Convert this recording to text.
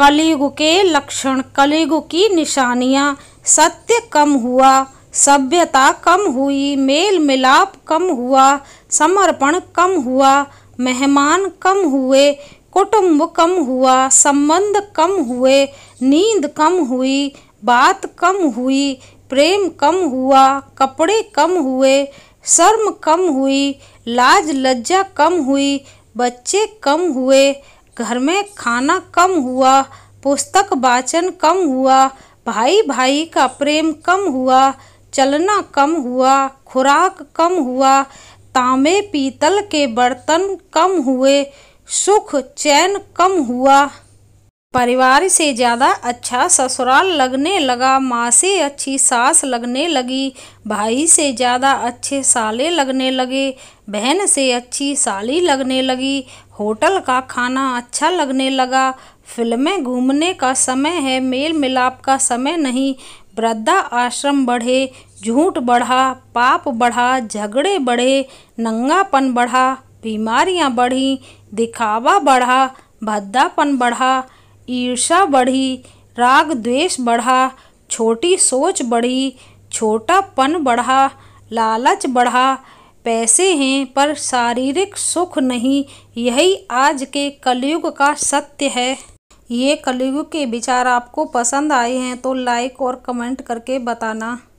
कलयुग के लक्षण कलयुग की निशानियाँ सत्य कम हुआ सभ्यता कम हुई मेल मिलाप कम हुआ समर्पण कम हुआ मेहमान कम हुए कुटुंब कम हुआ संबंध कम हुए नींद कम हुई बात कम हुई प्रेम कम हुआ कपड़े कम हुए शर्म कम हुई लाज लज्जा कम हुई बच्चे कम हुए घर में खाना कम हुआ पुस्तक वाचन कम हुआ भाई भाई का प्रेम कम हुआ चलना कम हुआ खुराक कम हुआ तांबे पीतल के बर्तन कम हुए सुख चैन कम हुआ परिवार से ज़्यादा अच्छा ससुराल लगने लगा माँ से अच्छी सास लगने लगी भाई से ज़्यादा अच्छे साले लगने लगे बहन से अच्छी साली लगने लगी होटल का खाना अच्छा लगने लगा फिल्में घूमने का समय है मेल मिलाप का समय नहीं वृद्धा आश्रम बढ़े झूठ बढ़ा पाप बढ़ा झगड़े बढ़े नंगापन बढ़ा बीमारियां बढ़ी दिखावा बढ़ा भद्दापन बढ़ा ईर्षा बढ़ी राग द्वेष बढ़ा छोटी सोच बढ़ी छोटापन बढ़ा लालच बढ़ा पैसे हैं पर शारीरिक सुख नहीं यही आज के कलयुग का सत्य है ये कलयुग के विचार आपको पसंद आए हैं तो लाइक और कमेंट करके बताना